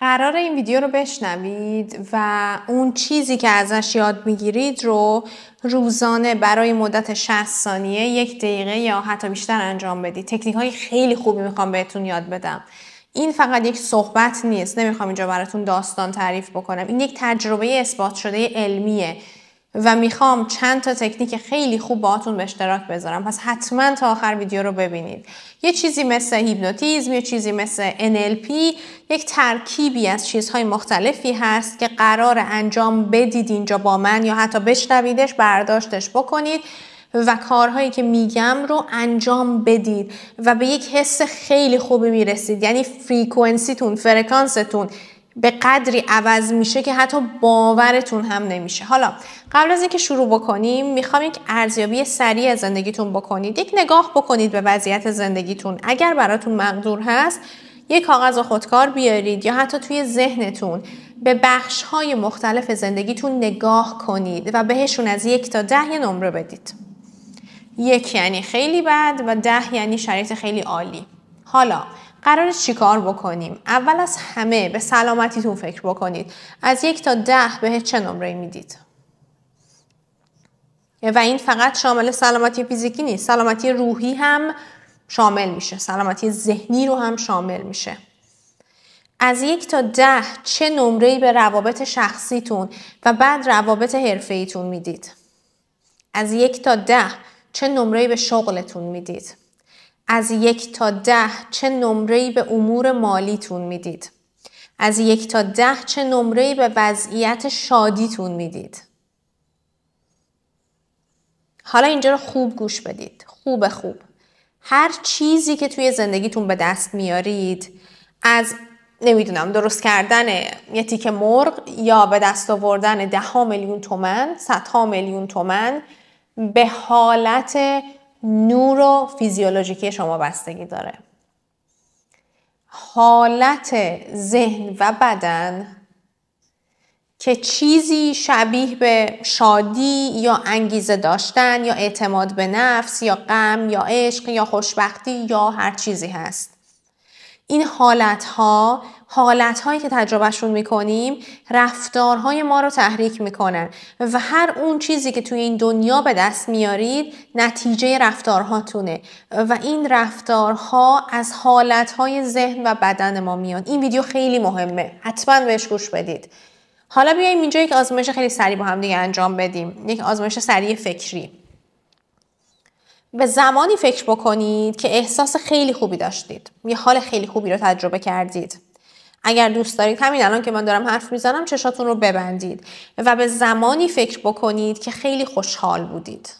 قرار این ویدیو رو بشنوید و اون چیزی که ازش یاد میگیرید رو روزانه برای مدت 60 ثانیه یک دقیقه یا حتی بیشتر انجام بدید تکنیک های خیلی خوبی میخوام بهتون یاد بدم این فقط یک صحبت نیست نمیخوام اینجا براتون داستان تعریف بکنم این یک تجربه اثبات شده علمیه و میخوام چند تا تکنیک خیلی خوب باهاتون به اشتراک بذارم پس حتما تا آخر ویدیو رو ببینید یه چیزی مثل هیپنوتیزم یه چیزی مثل NLP یک ترکیبی از چیزهای مختلفی هست که قرار انجام بدید اینجا با من یا حتی بشنویدش برداشتش بکنید و کارهایی که میگم رو انجام بدید و به یک حس خیلی خوبی میرسید یعنی فریکونسیتون فرکانستون به قدری عوض میشه که حتی باورتون هم نمیشه حالا قبل از اینکه شروع بکنیم میخوام یک ارزیابی سریع زندگیتون بکنید یک نگاه بکنید به وضعیت زندگیتون اگر براتون مقدور هست یک کاغذ و خودکار بیارید یا حتی توی ذهنتون به بخش های مختلف زندگیتون نگاه کنید و بهشون از یک تا ده یه نمره بدید یک یعنی خیلی بد و ده یعنی شرایط خیلی عالی حالا قرار چیکار بکنیم اول از همه به سلامتیتون فکر بکنید از یک تا ده به چه نمره میدید و این فقط شامل سلامتی فیزیکی نیست سلامتی روحی هم شامل میشه سلامتی ذهنی رو هم شامل میشه از یک تا ده چه نمره‌ای به روابط شخصیتون و بعد روابط حرفه‌ایتون میدید از یک تا ده چه نمره‌ای به شغلتون میدید از یک تا ده چه نمره‌ای به امور مالیتون میدید؟ از یک تا ده چه نمره‌ای به وضعیت شادیتون میدید؟ حالا اینجا رو خوب گوش بدید. خوب خوب. هر چیزی که توی زندگیتون به دست میارید از نمیدونم درست کردن یه تیک مرغ یا به دست آوردن ده ها میلیون تومن، صدها میلیون تومن به حالت نور و فیزیولوژیکی شما بستگی داره حالت ذهن و بدن که چیزی شبیه به شادی یا انگیزه داشتن یا اعتماد به نفس یا غم یا عشق یا خوشبختی یا هر چیزی هست این حالت ها حالت هایی که تجربهشون میکنیم رفتارهای ما رو تحریک میکنن و هر اون چیزی که توی این دنیا به دست میارید نتیجه رفتارهاتونه و این رفتارها از حالت های ذهن و بدن ما میان این ویدیو خیلی مهمه حتما بهش گوش بدید حالا بیایم اینجا یک آزمایش خیلی سریع با هم دیگه انجام بدیم یک آزمایش سریع فکری به زمانی فکر بکنید که احساس خیلی خوبی داشتید یه حال خیلی خوبی رو تجربه کردید اگر دوست دارید همین الان که من دارم حرف میزنم چشاتون رو ببندید و به زمانی فکر بکنید که خیلی خوشحال بودید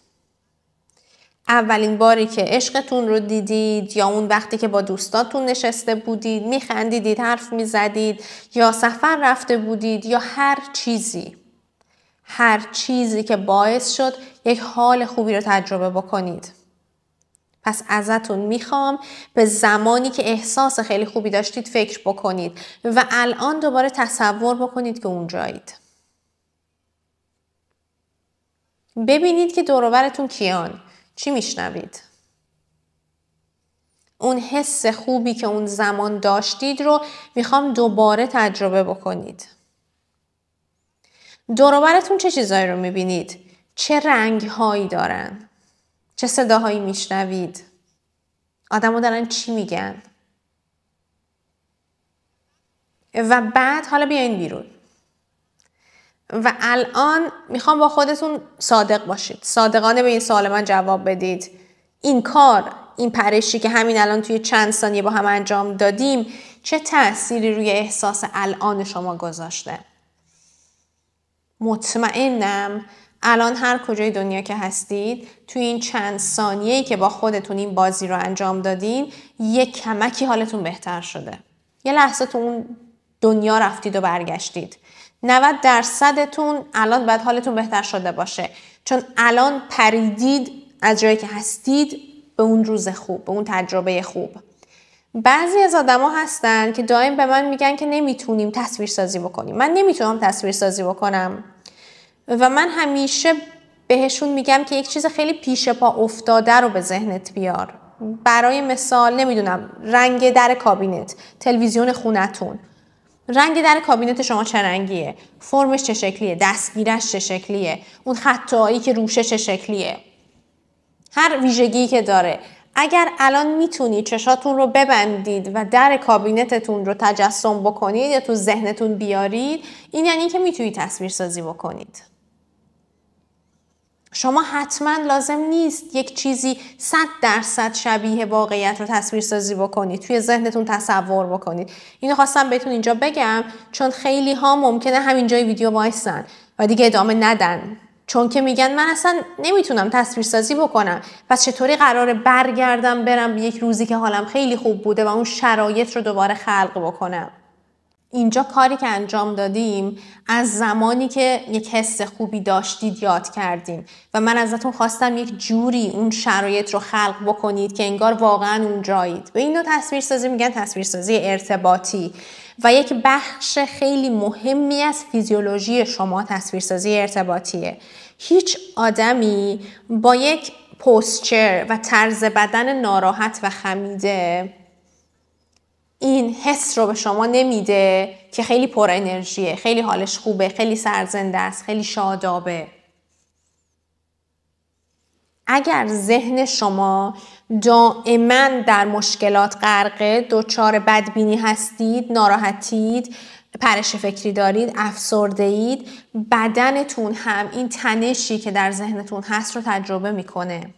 اولین باری که عشقتون رو دیدید یا اون وقتی که با دوستاتون نشسته بودید میخندیدید حرف میزدید یا سفر رفته بودید یا هر چیزی هر چیزی که باعث شد یک حال خوبی رو تجربه بکنید پس ازتون میخوام به زمانی که احساس خیلی خوبی داشتید فکر بکنید و الان دوباره تصور بکنید که اونجایید. ببینید که دوروبرتون کیان چی میشنوید اون حس خوبی که اون زمان داشتید رو میخوام دوباره تجربه بکنید دوروبرتون چه چیزایی رو میبینید چه رنگهایی دارن چه صداهایی میشنوید آدم دارن چی میگن و بعد حالا بیاین بیرون و الان میخوام با خودتون صادق باشید صادقانه به این سوال من جواب بدید این کار این پرشی که همین الان توی چند ثانیه با هم انجام دادیم چه تأثیری روی احساس الان شما گذاشته مطمئنم الان هر کجای دنیا که هستید تو این چند ثانیه‌ای که با خودتون این بازی رو انجام دادین یه کمکی حالتون بهتر شده یه لحظه تو اون دنیا رفتید و برگشتید 90 درصدتون الان باید حالتون بهتر شده باشه چون الان پریدید از جایی که هستید به اون روز خوب به اون تجربه خوب بعضی از آدما هستن که دائم به من میگن که نمیتونیم تصویر سازی بکنیم من نمیتونم تصویر سازی بکنم و من همیشه بهشون میگم که یک چیز خیلی پیش پا افتاده رو به ذهنت بیار برای مثال نمیدونم رنگ در کابینت تلویزیون خونتون رنگ در کابینت شما چه رنگیه فرمش چه شکلیه دستگیرش چه شکلیه اون خطایی که روشه چه شکلیه هر ویژگی که داره اگر الان میتونی چشاتون رو ببندید و در کابینتتون رو تجسم بکنید یا تو ذهنتون بیارید این یعنی که میتونید تصویر سازی بکنید شما حتما لازم نیست یک چیزی صد درصد شبیه واقعیت رو تصویر سازی بکنید توی ذهنتون تصور بکنید اینو خواستم بهتون اینجا بگم چون خیلی ها ممکنه همینجای ویدیو وایسن و دیگه ادامه ندن چون که میگن من اصلا نمیتونم تصویر سازی بکنم پس چطوری قراره برگردم برم به یک روزی که حالم خیلی خوب بوده و اون شرایط رو دوباره خلق بکنم اینجا کاری که انجام دادیم از زمانی که یک حس خوبی داشتید یاد کردیم و من ازتون خواستم یک جوری اون شرایط رو خلق بکنید که انگار واقعا اونجایید به این نوع سازی میگن تصویرسازی ارتباطی و یک بخش خیلی مهمی از فیزیولوژی شما تصویرسازی ارتباطیه هیچ آدمی با یک پوسچر و طرز بدن ناراحت و خمیده این حس رو به شما نمیده که خیلی پر انرژیه خیلی حالش خوبه خیلی سرزنده است خیلی شادابه اگر ذهن شما دائما در مشکلات غرقه دچار بدبینی هستید ناراحتید پرش فکری دارید افسرده اید بدنتون هم این تنشی که در ذهنتون هست رو تجربه میکنه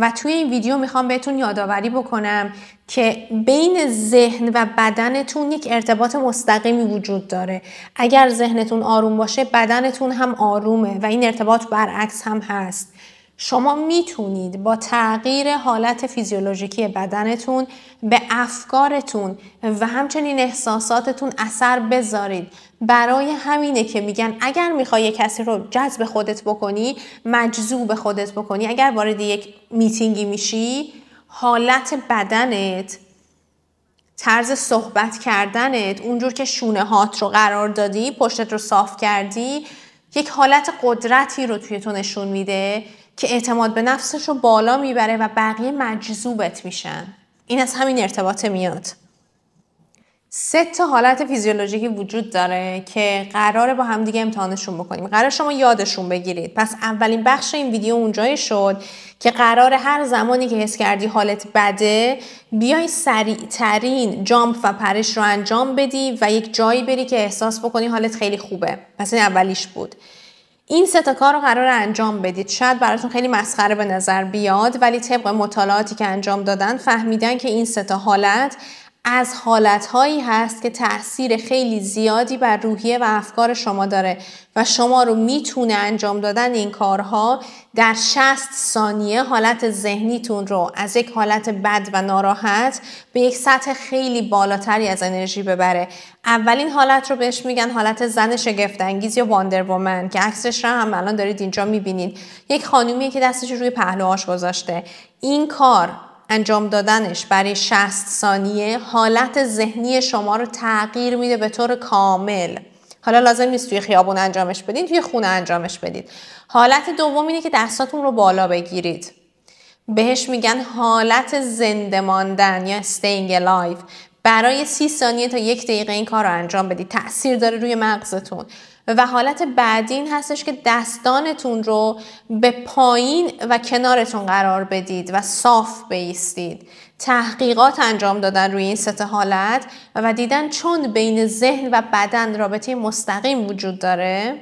و توی این ویدیو میخوام بهتون یادآوری بکنم که بین ذهن و بدنتون یک ارتباط مستقیمی وجود داره اگر ذهنتون آروم باشه بدنتون هم آرومه و این ارتباط برعکس هم هست شما میتونید با تغییر حالت فیزیولوژیکی بدنتون به افکارتون و همچنین احساساتتون اثر بذارید برای همینه که میگن اگر میخوای کسی رو جذب خودت بکنی مجذوب خودت بکنی اگر وارد یک میتینگی میشی حالت بدنت طرز صحبت کردنت اونجور که شونه هات رو قرار دادی پشتت رو صاف کردی یک حالت قدرتی رو توی تو نشون میده که اعتماد به نفسش رو بالا میبره و بقیه مجذوبت میشن این از همین ارتباط میاد سه تا حالت فیزیولوژیکی وجود داره که قراره با هم دیگه امتحانشون بکنیم قرار شما یادشون بگیرید پس اولین بخش این ویدیو اونجایی شد که قرار هر زمانی که حس کردی حالت بده بیای سریعترین جامپ و پرش رو انجام بدی و یک جایی بری که احساس بکنی حالت خیلی خوبه پس این اولیش بود این سه تا کار رو قرار انجام بدید شاید براتون خیلی مسخره به نظر بیاد ولی طبق مطالعاتی که انجام دادن فهمیدن که این سه تا حالت از حالتهایی هست که تاثیر خیلی زیادی بر روحیه و افکار شما داره و شما رو میتونه انجام دادن این کارها در 60 ثانیه حالت ذهنیتون رو از یک حالت بد و ناراحت به یک سطح خیلی بالاتری از انرژی ببره اولین حالت رو بهش میگن حالت زن شگفتانگیز یا واندر وومن که عکسش رو هم الان دارید اینجا میبینید یک خانومیه که دستش روی پهلوهاش گذاشته این کار انجام دادنش برای 60 ثانیه حالت ذهنی شما رو تغییر میده به طور کامل حالا لازم نیست توی خیابون انجامش بدین توی خونه انجامش بدید حالت دوم اینه که دستاتون رو بالا بگیرید بهش میگن حالت زنده ماندن یا staying alive برای سی ثانیه تا یک دقیقه این کار رو انجام بدید تاثیر داره روی مغزتون و حالت بعدی این هستش که دستانتون رو به پایین و کنارتون قرار بدید و صاف بیستید تحقیقات انجام دادن روی این سه حالت و دیدن چون بین ذهن و بدن رابطه مستقیم وجود داره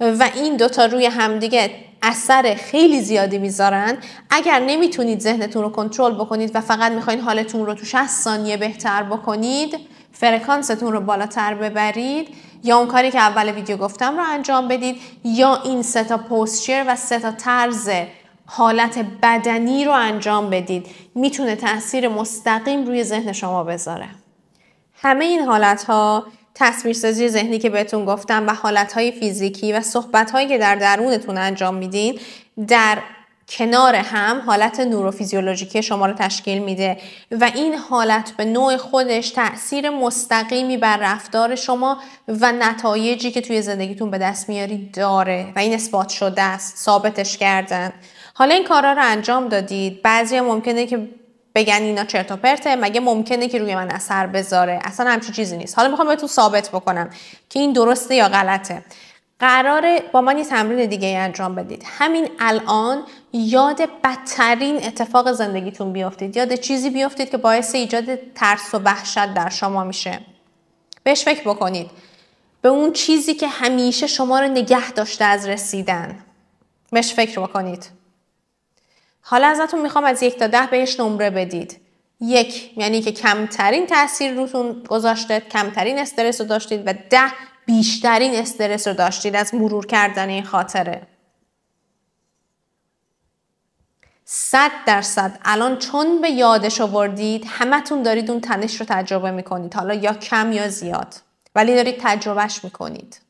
و این دوتا روی همدیگه اثر خیلی زیادی میذارن اگر نمیتونید ذهنتون رو کنترل بکنید و فقط میخواین حالتون رو تو 60 ثانیه بهتر بکنید فرکانستون رو بالاتر ببرید یا اون کاری که اول ویدیو گفتم رو انجام بدید یا این سه تا پوزچر و سه تا طرز حالت بدنی رو انجام بدید میتونه تاثیر مستقیم روی ذهن شما بذاره همه این حالت ها تصویرسازی ذهنی که بهتون گفتم و حالت های فیزیکی و صحبت هایی که در درونتون انجام میدین در کنار هم حالت نوروفیزیولوژیکی شما رو تشکیل میده و این حالت به نوع خودش تاثیر مستقیمی بر رفتار شما و نتایجی که توی زندگیتون به دست میاری داره و این اثبات شده است ثابتش کردن حالا این کارا رو انجام دادید بعضی ممکنه که بگن اینا چرت و پرته مگه ممکنه که روی من اثر بذاره اصلا همچی چیزی نیست حالا میخوام بهتون ثابت بکنم که این درسته یا غلطه قرار با من یه تمرین دیگه انجام بدید همین الان یاد بدترین اتفاق زندگیتون بیافتید یاد چیزی بیافتید که باعث ایجاد ترس و وحشت در شما میشه بهش فکر بکنید به اون چیزی که همیشه شما رو نگه داشته از رسیدن بهش فکر بکنید حالا ازتون میخوام از یک تا ده بهش نمره بدید یک یعنی که کمترین تاثیر روتون گذاشته کمترین استرس رو داشتید و ده بیشترین استرس رو داشتید از مرور کردن این خاطره صد درصد الان چون به یادش آوردید همتون دارید اون تنش رو تجربه میکنید حالا یا کم یا زیاد ولی دارید تجربهش میکنید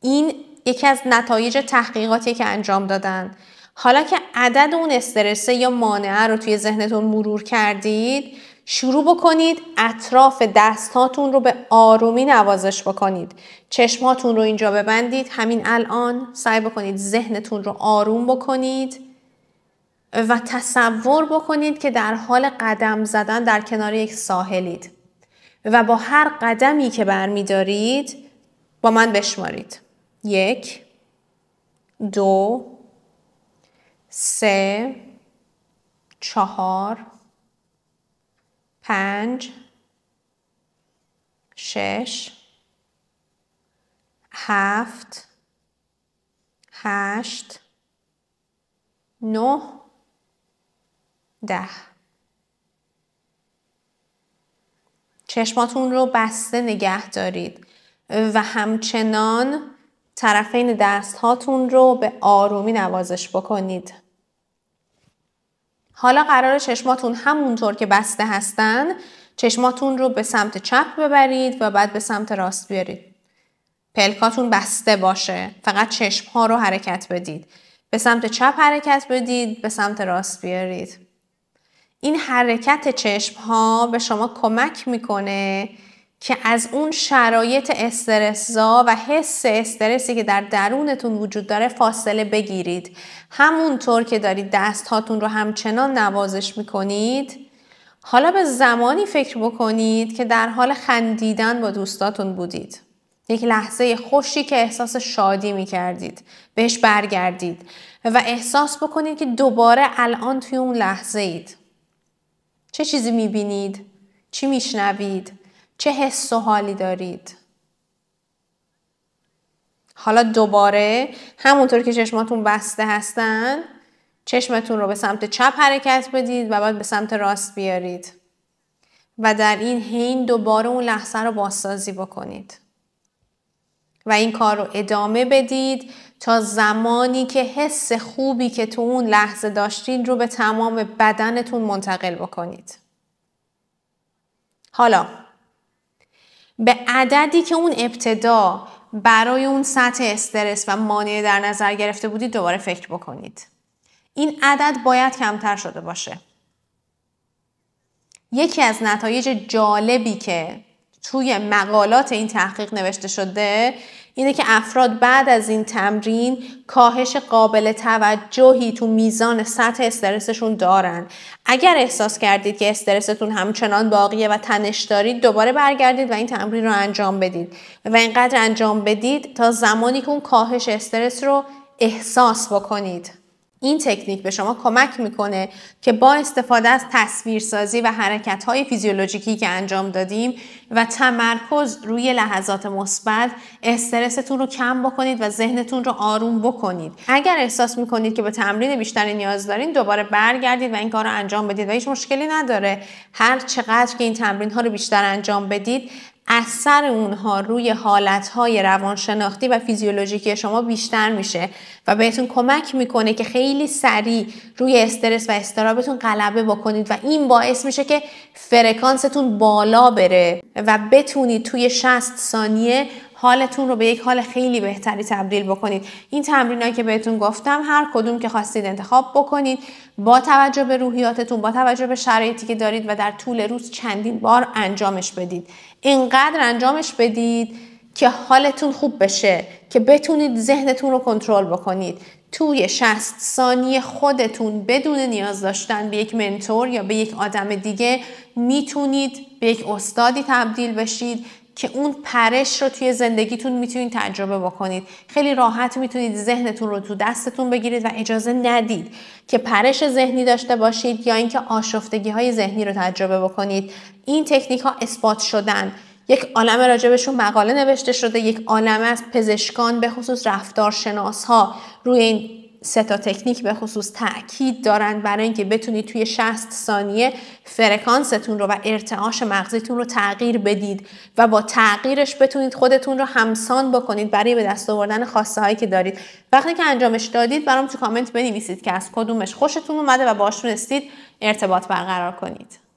این یکی از نتایج تحقیقاتی که انجام دادن حالا که عدد اون استرسه یا مانعه رو توی ذهنتون مرور کردید شروع بکنید اطراف دستاتون رو به آرومی نوازش بکنید چشماتون رو اینجا ببندید همین الان سعی بکنید ذهنتون رو آروم بکنید و تصور بکنید که در حال قدم زدن در کنار یک ساحلید و با هر قدمی که برمیدارید با من بشمارید یک دو سه چهار پنج شش هفت هشت نه ده چشماتون رو بسته نگه دارید و همچنان طرفین دستهاتون هاتون رو به آرومی نوازش بکنید. حالا قرار چشماتون همونطور که بسته هستن چشماتون رو به سمت چپ ببرید و بعد به سمت راست بیارید. پلکاتون بسته باشه. فقط چشم ها رو حرکت بدید. به سمت چپ حرکت بدید، به سمت راست بیارید. این حرکت چشم ها به شما کمک میکنه که از اون شرایط استرسزا و حس استرسی که در درونتون وجود داره فاصله بگیرید همونطور که دارید دست هاتون رو همچنان نوازش میکنید حالا به زمانی فکر بکنید که در حال خندیدن با دوستاتون بودید یک لحظه خوشی که احساس شادی می کردید بهش برگردید و احساس بکنید که دوباره الان توی اون لحظه اید چه چیزی می بینید؟ چی می چه حس و حالی دارید حالا دوباره همونطور که چشماتون بسته هستن چشمتون رو به سمت چپ حرکت بدید و بعد به سمت راست بیارید و در این حین دوباره اون لحظه رو بازسازی بکنید و این کار رو ادامه بدید تا زمانی که حس خوبی که تو اون لحظه داشتید رو به تمام بدنتون منتقل بکنید. حالا به عددی که اون ابتدا برای اون سطح استرس و مانع در نظر گرفته بودید دوباره فکر بکنید. این عدد باید کمتر شده باشه. یکی از نتایج جالبی که توی مقالات این تحقیق نوشته شده اینه که افراد بعد از این تمرین کاهش قابل توجهی تو میزان سطح استرسشون دارن اگر احساس کردید که استرستون همچنان باقیه و تنش دارید دوباره برگردید و این تمرین رو انجام بدید و اینقدر انجام بدید تا زمانی که اون کاهش استرس رو احساس بکنید این تکنیک به شما کمک میکنه که با استفاده از تصویرسازی و حرکت های فیزیولوژیکی که انجام دادیم و تمرکز روی لحظات مثبت استرستون رو کم بکنید و ذهنتون رو آروم بکنید اگر احساس میکنید که به تمرین بیشتری نیاز دارین دوباره برگردید و این کار رو انجام بدید و هیچ مشکلی نداره هر چقدر که این تمرین ها رو بیشتر انجام بدید اثر اونها روی حالتهای روانشناختی و فیزیولوژیکی شما بیشتر میشه و بهتون کمک میکنه که خیلی سریع روی استرس و استرابتون غلبه بکنید و این باعث میشه که فرکانستون بالا بره و بتونید توی 60 ثانیه حالتون رو به یک حال خیلی بهتری تبدیل بکنید این تمرینایی که بهتون گفتم هر کدوم که خواستید انتخاب بکنید با توجه به روحیاتتون با توجه به شرایطی که دارید و در طول روز چندین بار انجامش بدید اینقدر انجامش بدید که حالتون خوب بشه که بتونید ذهنتون رو کنترل بکنید توی 60 ثانیه خودتون بدون نیاز داشتن به یک منتور یا به یک آدم دیگه میتونید به یک استادی تبدیل بشید که اون پرش رو توی زندگیتون میتونید تجربه بکنید خیلی راحت میتونید ذهنتون رو تو دستتون بگیرید و اجازه ندید که پرش ذهنی داشته باشید یا اینکه آشفتگی های ذهنی رو تجربه بکنید این تکنیک ها اثبات شدن یک عالمه راجبشون مقاله نوشته شده یک عالمه از پزشکان به خصوص رفتارشناس ها روی این سه تا تکنیک به خصوص تاکید دارن برای اینکه بتونید توی 60 ثانیه فرکانستون رو و ارتعاش مغزیتون رو تغییر بدید و با تغییرش بتونید خودتون رو همسان بکنید برای به دست آوردن خواسته هایی که دارید وقتی که انجامش دادید برام تو کامنت بنویسید که از کدومش خوشتون اومده و باشون استید ارتباط برقرار کنید